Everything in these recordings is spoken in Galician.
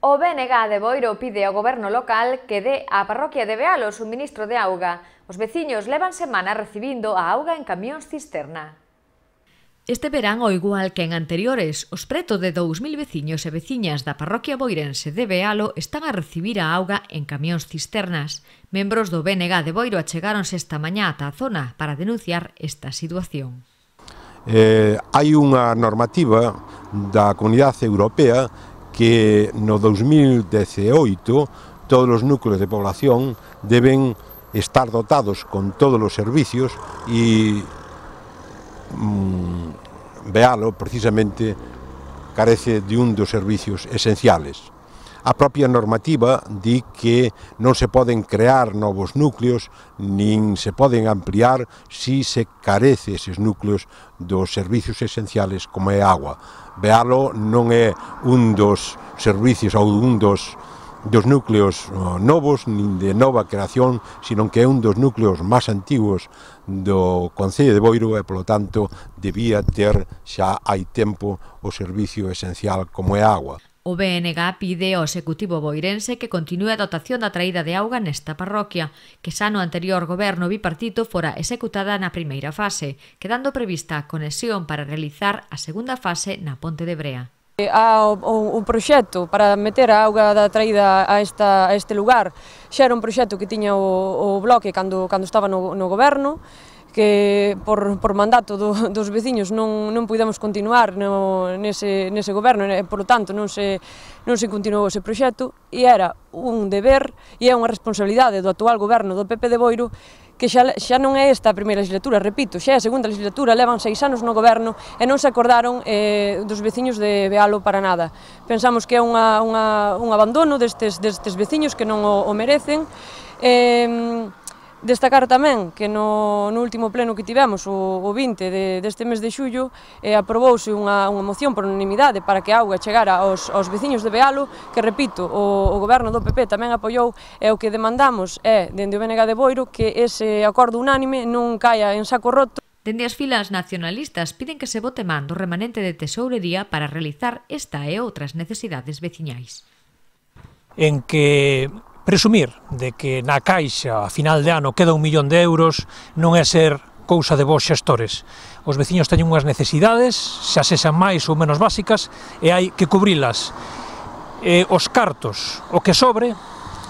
O BNG de Boiro pide ao goberno local que dé á parroquia de Beal o suministro de auga. Os veciños levan semana recibindo a auga en camións cisterna. Este verán, o igual que en anteriores, os preto de 2.000 veciños e veciñas da parroquia boirense de Bealo están a recibir a auga en camións cisternas. Membros do BNG de Boiro achegaronse esta mañá ata a zona para denunciar esta situación. Eh, hai unha normativa da Comunidade Europea que no 2018 todos os núcleos de población deben estar dotados con todos os servicios e mm, vealo precisamente carece de un dos servicios esenciales. A propia normativa di que non se poden crear novos núcleos nin se poden ampliar si se carece eses núcleos dos servicios esenciales como é a agua. Vealo non é un dos servicios ou un dos dos núcleos eh, novos, nin de nova creación, sino que é un dos núcleos máis antigos do Concello de Boiro e, polo tanto, debía ter xa hai tempo o servicio esencial como é a agua. O BNG pide ao Executivo boirense que continue a dotación da traída de auga nesta parroquia, que xa no anterior goberno bipartito fora executada na primeira fase, quedando prevista a conexión para realizar a segunda fase na Ponte de Brea. Há eh, un proxecto para meter a auga da traída a, esta, a este lugar. Xa era un proxecto que tiña o, o bloque cando, cando estaba no, no goberno, que por, por mandato do, dos veciños non, non pudemos continuar no, nese, nese goberno e, eh, por lo tanto, non se, non se continuou ese proxecto e era un deber e é unha responsabilidade do actual goberno do PP de Boiro que xa, xa non é esta a primeira legislatura, repito, xa é a segunda legislatura, levan seis anos no goberno e non se acordaron eh, dos veciños de Bealo para nada. Pensamos que é unha, unha, un abandono destes, destes veciños que non o, o merecen. Eh, Destacar tamén que no, no último pleno que tivemos, o, o 20 de, deste mes de xullo, eh, aprobouse unha, unha moción por unanimidade para que a auga chegara aos, aos veciños de Bealo, que, repito, o, o goberno do PP tamén apoiou, e o que demandamos é, dende o BNG de Boiro, que ese acordo unánime non caia en saco roto. Dende as filas nacionalistas piden que se vote mando remanente de tesourería para realizar esta e outras necesidades veciñais. En que Presumir de que na caixa a final de ano queda un millón de euros non é ser cousa de vos xestores. Os veciños teñen unhas necesidades, xa sexan máis ou menos básicas, e hai que cubrilas. E os cartos, o que sobre,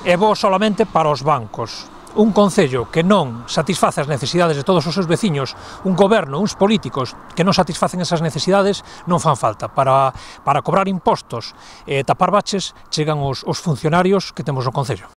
é vos solamente para os bancos, un Concello que non satisface as necesidades de todos os seus veciños, un goberno, uns políticos que non satisfacen esas necesidades, non fan falta. Para, para cobrar impostos e eh, tapar baches chegan os, os funcionarios que temos no Concello.